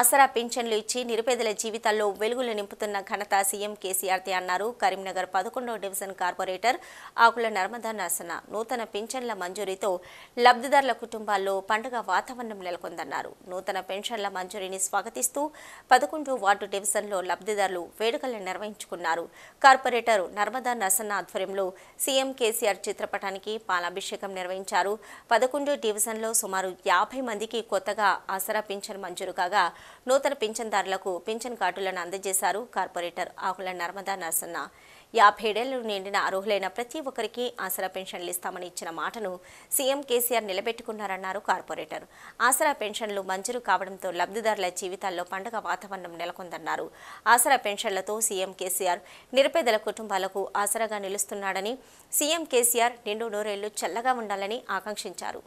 ఆసరా పింఛన్లు ఇచ్చి నిరుపేదల జీవితాల్లో వెలుగులు నింపుతున్న ఘనత సీఎం కేసీఆర్తే అన్నారు కరీంనగర్ పదకొండవ డివిజన్ కార్పొరేటర్ ఆకుల నర్మదా నరసన నూతన పింఛన్ల మంజూరీతో లబ్ధిదారుల కుటుంబాల్లో పండుగ వాతావరణం నెలకొందన్నారు నూతన పెన్షన్ల మంజూరీని స్వాగతిస్తూ పదకొండు వార్డు డివిజన్లో లబ్ధిదారులు వేడుకలు నిర్వహించుకున్నారు కార్పొరేటర్ నర్మదా నరసన్న ఆధ్వర్యంలో సీఎం కేసీఆర్ చిత్రపటానికి పాలాభిషేకం నిర్వహించారు పదకొండు డివిజన్లో సుమారు యాభై మందికి కొత్తగా ఆసరా పింఛన్ మంజూరు కాగా నూతన పింఛన్దారులకు పింఛన్ కార్డులను అందజేశారు కార్పొరేటర్ ఆకుల నర్మదా నరసన్న యాభై ఏడేళ్లు నిండిన అర్హులైన ప్రతి ఒక్కరికి ఆసరా పెన్షన్లు ఇస్తామని ఇచ్చిన మాటను సీఎం కేసీఆర్ నిలబెట్టుకున్నారన్నారు కార్పొరేటర్ ఆసరా పెన్షన్లు మంజూరు కావడంతో లబ్ధిదారుల జీవితాల్లో పండుగ వాతావరణం నెలకొందన్నారు ఆసరా పెన్షన్లతో సీఎం కేసీఆర్ నిరుపేదల కుటుంబాలకు ఆసరాగా నిలుస్తున్నాడని సీఎం కేసీఆర్ నిండు నూరేళ్లు చల్లగా ఉండాలని ఆకాంక్షించారు